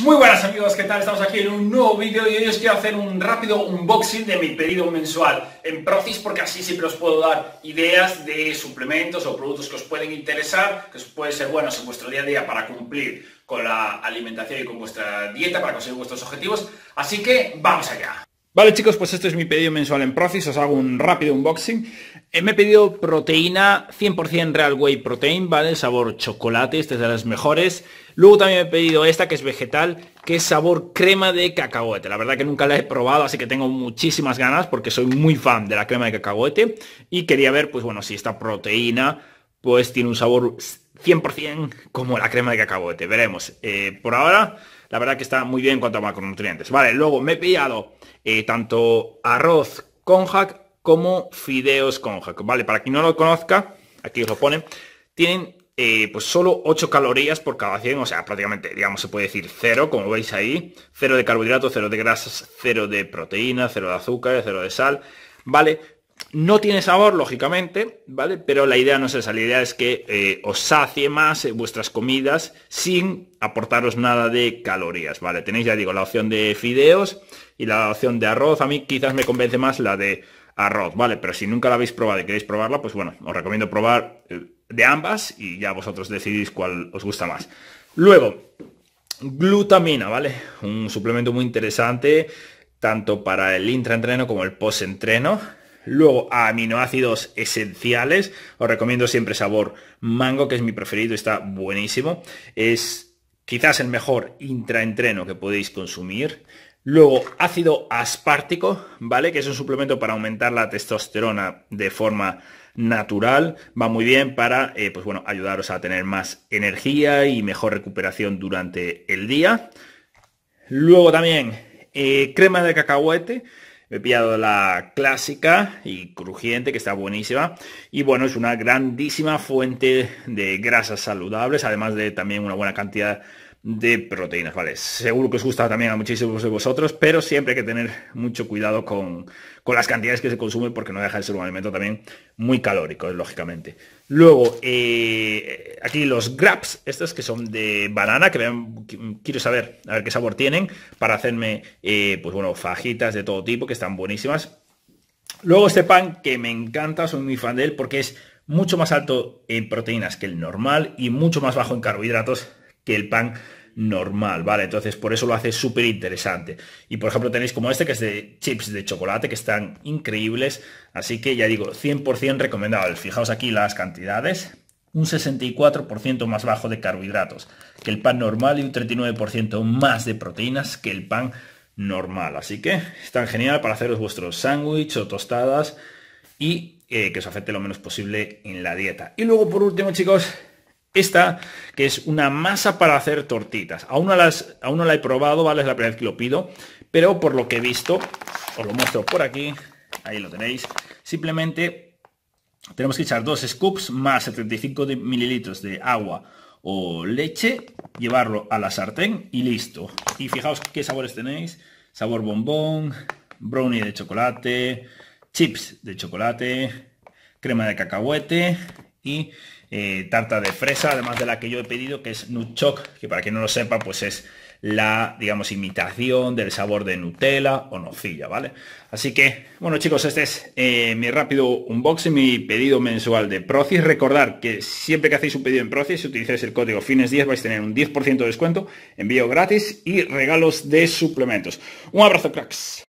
Muy buenas amigos, ¿qué tal? Estamos aquí en un nuevo vídeo y hoy os quiero hacer un rápido unboxing de mi pedido mensual en Profis, porque así siempre os puedo dar ideas de suplementos o productos que os pueden interesar, que os pueden ser buenos en vuestro día a día para cumplir con la alimentación y con vuestra dieta para conseguir vuestros objetivos. Así que vamos allá. Vale chicos, pues esto es mi pedido mensual en Profis, os hago un rápido unboxing. Eh, me he pedido proteína 100% real whey protein, ¿vale? El sabor chocolate, este es de las mejores. Luego también me he pedido esta que es vegetal, que es sabor crema de cacahuete. La verdad que nunca la he probado, así que tengo muchísimas ganas porque soy muy fan de la crema de cacahuete y quería ver, pues bueno, si esta proteína pues tiene un sabor 100% como la crema de cacahuete. Veremos. Eh, por ahora, la verdad que está muy bien en cuanto a macronutrientes. Vale, luego me he pillado eh, tanto arroz con hack como fideos con jacob. Vale, para quien no lo conozca, aquí os lo ponen, tienen eh, pues solo 8 calorías por cada 100, o sea, prácticamente, digamos, se puede decir cero, como veis ahí, cero de carbohidratos, cero de grasas, cero de proteína, cero de azúcar, cero de sal, ¿vale? No tiene sabor, lógicamente, ¿vale? Pero la idea no es esa, la idea es que eh, os sacie más eh, vuestras comidas sin aportaros nada de calorías, ¿vale? Tenéis, ya digo, la opción de fideos y la opción de arroz, a mí quizás me convence más la de arroz, ¿vale? Pero si nunca la habéis probado y queréis probarla, pues bueno, os recomiendo probar eh, de ambas y ya vosotros decidís cuál os gusta más. Luego, glutamina, ¿vale? Un suplemento muy interesante, tanto para el intraentreno como el postentreno. Luego, aminoácidos esenciales. Os recomiendo siempre sabor mango, que es mi preferido, está buenísimo. Es quizás el mejor intraentreno que podéis consumir. Luego, ácido aspártico, ¿vale? Que es un suplemento para aumentar la testosterona de forma natural. Va muy bien para, eh, pues bueno, ayudaros a tener más energía y mejor recuperación durante el día. Luego también, eh, crema de cacahuete. he pillado la clásica y crujiente, que está buenísima. Y bueno, es una grandísima fuente de grasas saludables, además de también una buena cantidad de de proteínas, ¿vale? Seguro que os gusta también a muchísimos de vosotros, pero siempre hay que tener mucho cuidado con, con las cantidades que se consumen porque no deja de ser un alimento también muy calórico, lógicamente. Luego, eh, aquí los grabs, estos que son de banana, que quiero saber a ver qué sabor tienen para hacerme, eh, pues bueno, fajitas de todo tipo que están buenísimas. Luego este pan que me encanta, soy muy fan de él porque es mucho más alto en proteínas que el normal y mucho más bajo en carbohidratos que el pan normal, ¿vale? Entonces por eso lo hace súper interesante. Y por ejemplo tenéis como este que es de chips de chocolate que están increíbles, así que ya digo, 100% recomendable. Fijaos aquí las cantidades, un 64% más bajo de carbohidratos que el pan normal y un 39% más de proteínas que el pan normal. Así que están genial para haceros vuestros sándwich o tostadas y eh, que os afecte lo menos posible en la dieta. Y luego por último chicos, esta, que es una masa para hacer tortitas. Aún no, las, aún no la he probado, ¿vale? Es la primera vez que lo pido. Pero por lo que he visto, os lo muestro por aquí. Ahí lo tenéis. Simplemente tenemos que echar dos scoops más 75 mililitros de agua o leche, llevarlo a la sartén y listo. Y fijaos qué sabores tenéis. Sabor bombón, brownie de chocolate, chips de chocolate, crema de cacahuete, y eh, tarta de fresa, además de la que yo he pedido, que es Nutchok, que para quien no lo sepa, pues es la, digamos, imitación del sabor de Nutella o nocilla, ¿vale? Así que, bueno chicos, este es eh, mi rápido unboxing, mi pedido mensual de Procis. Recordar que siempre que hacéis un pedido en Procis, si utilizáis el código FINES10 vais a tener un 10% de descuento, envío gratis y regalos de suplementos. Un abrazo, cracks.